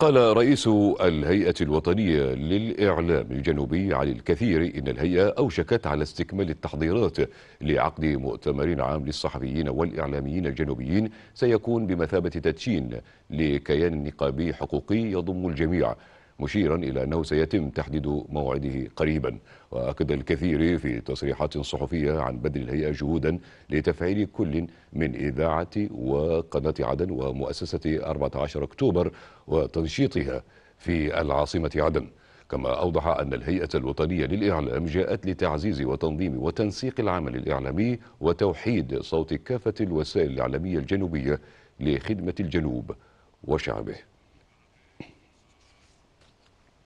قال رئيس الهيئة الوطنية للإعلام الجنوبي علي الكثير إن الهيئة أوشكت على استكمال التحضيرات لعقد مؤتمر عام للصحفيين والإعلاميين الجنوبيين سيكون بمثابة تدشين لكيان نقابي حقوقي يضم الجميع مشيرا إلى أنه سيتم تحديد موعده قريبا وأكد الكثير في تصريحات صحفية عن بذل الهيئة جهودا لتفعيل كل من إذاعة وقناة عدن ومؤسسة 14 أكتوبر وتنشيطها في العاصمة عدن كما أوضح أن الهيئة الوطنية للإعلام جاءت لتعزيز وتنظيم وتنسيق العمل الإعلامي وتوحيد صوت كافة الوسائل الإعلامية الجنوبية لخدمة الجنوب وشعبه